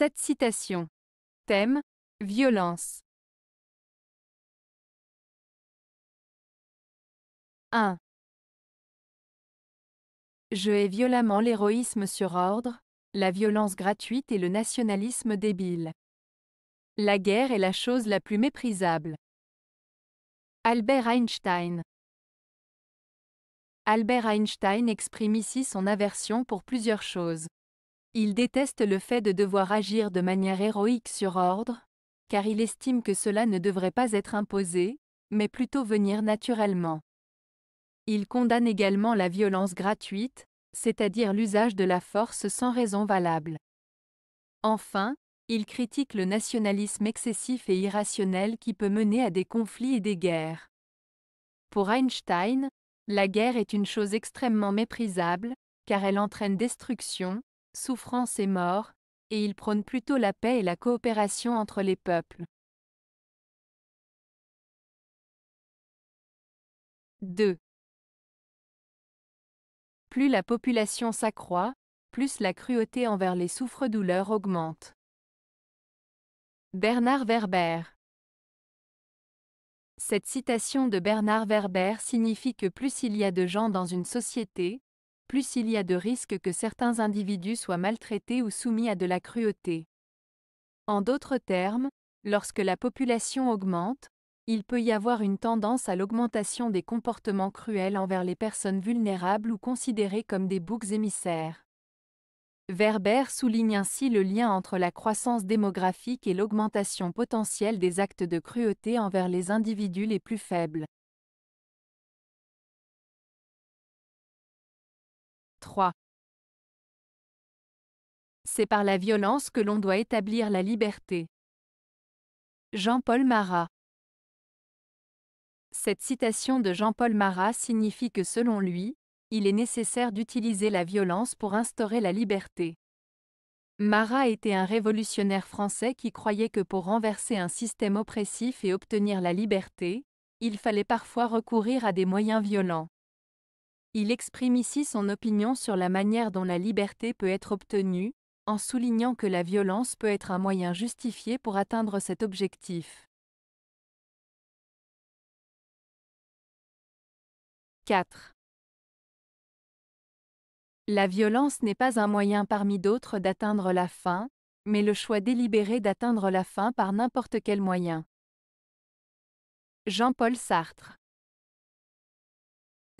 Cette citation. Thème Violence. 1. Je hais violemment l'héroïsme sur ordre, la violence gratuite et le nationalisme débile. La guerre est la chose la plus méprisable. Albert Einstein. Albert Einstein exprime ici son aversion pour plusieurs choses. Il déteste le fait de devoir agir de manière héroïque sur ordre, car il estime que cela ne devrait pas être imposé, mais plutôt venir naturellement. Il condamne également la violence gratuite, c'est-à-dire l'usage de la force sans raison valable. Enfin, il critique le nationalisme excessif et irrationnel qui peut mener à des conflits et des guerres. Pour Einstein, la guerre est une chose extrêmement méprisable, car elle entraîne destruction, souffrance et mort, et il prône plutôt la paix et la coopération entre les peuples. 2. Plus la population s'accroît, plus la cruauté envers les souffres-douleurs augmente. Bernard Werber Cette citation de Bernard Werber signifie que plus il y a de gens dans une société, plus il y a de risques que certains individus soient maltraités ou soumis à de la cruauté. En d'autres termes, lorsque la population augmente, il peut y avoir une tendance à l'augmentation des comportements cruels envers les personnes vulnérables ou considérées comme des boucs émissaires. verber souligne ainsi le lien entre la croissance démographique et l'augmentation potentielle des actes de cruauté envers les individus les plus faibles. C'est par la violence que l'on doit établir la liberté. Jean-Paul Marat Cette citation de Jean-Paul Marat signifie que selon lui, il est nécessaire d'utiliser la violence pour instaurer la liberté. Marat était un révolutionnaire français qui croyait que pour renverser un système oppressif et obtenir la liberté, il fallait parfois recourir à des moyens violents. Il exprime ici son opinion sur la manière dont la liberté peut être obtenue, en soulignant que la violence peut être un moyen justifié pour atteindre cet objectif. 4. La violence n'est pas un moyen parmi d'autres d'atteindre la fin, mais le choix délibéré d'atteindre la fin par n'importe quel moyen. Jean-Paul Sartre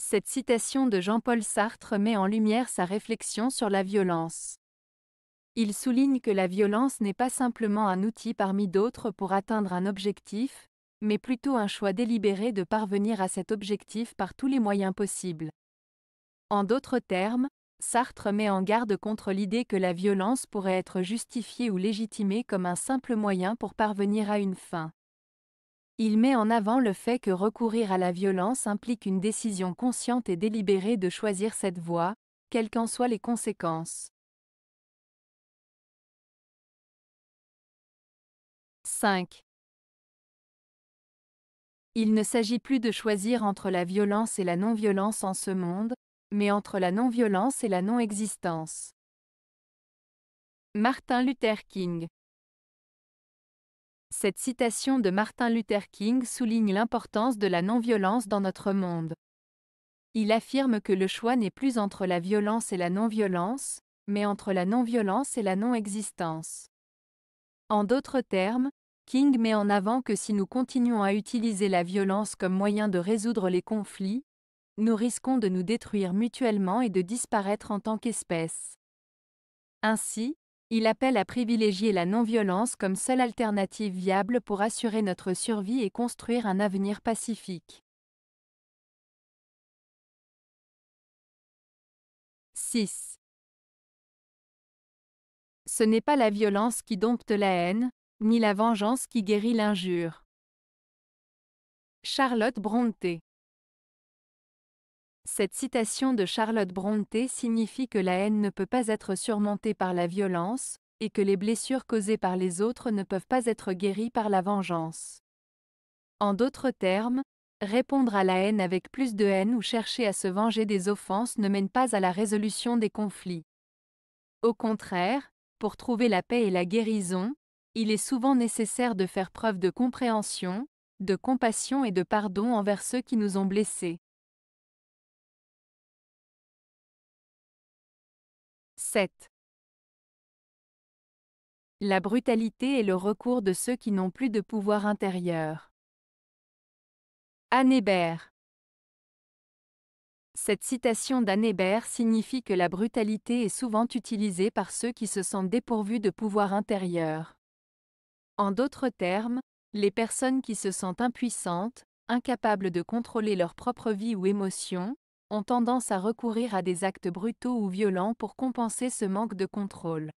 cette citation de Jean-Paul Sartre met en lumière sa réflexion sur la violence. Il souligne que la violence n'est pas simplement un outil parmi d'autres pour atteindre un objectif, mais plutôt un choix délibéré de parvenir à cet objectif par tous les moyens possibles. En d'autres termes, Sartre met en garde contre l'idée que la violence pourrait être justifiée ou légitimée comme un simple moyen pour parvenir à une fin. Il met en avant le fait que recourir à la violence implique une décision consciente et délibérée de choisir cette voie, quelles qu'en soient les conséquences. 5. Il ne s'agit plus de choisir entre la violence et la non-violence en ce monde, mais entre la non-violence et la non-existence. Martin Luther King cette citation de Martin Luther King souligne l'importance de la non-violence dans notre monde. Il affirme que le choix n'est plus entre la violence et la non-violence, mais entre la non-violence et la non-existence. En d'autres termes, King met en avant que si nous continuons à utiliser la violence comme moyen de résoudre les conflits, nous risquons de nous détruire mutuellement et de disparaître en tant qu'espèce. Ainsi, il appelle à privilégier la non-violence comme seule alternative viable pour assurer notre survie et construire un avenir pacifique. 6. Ce n'est pas la violence qui dompte la haine, ni la vengeance qui guérit l'injure. Charlotte Brontë cette citation de Charlotte Brontë signifie que la haine ne peut pas être surmontée par la violence, et que les blessures causées par les autres ne peuvent pas être guéries par la vengeance. En d'autres termes, répondre à la haine avec plus de haine ou chercher à se venger des offenses ne mène pas à la résolution des conflits. Au contraire, pour trouver la paix et la guérison, il est souvent nécessaire de faire preuve de compréhension, de compassion et de pardon envers ceux qui nous ont blessés. 7. La brutalité est le recours de ceux qui n'ont plus de pouvoir intérieur. Anne Hébert. Cette citation d'Anne Hébert signifie que la brutalité est souvent utilisée par ceux qui se sentent dépourvus de pouvoir intérieur. En d'autres termes, les personnes qui se sentent impuissantes, incapables de contrôler leur propre vie ou émotion, ont tendance à recourir à des actes brutaux ou violents pour compenser ce manque de contrôle.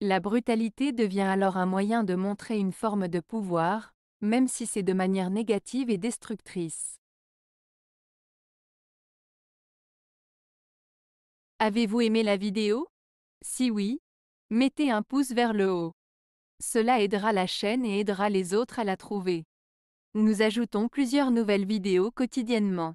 La brutalité devient alors un moyen de montrer une forme de pouvoir, même si c'est de manière négative et destructrice. Avez-vous aimé la vidéo Si oui, mettez un pouce vers le haut. Cela aidera la chaîne et aidera les autres à la trouver. Nous ajoutons plusieurs nouvelles vidéos quotidiennement.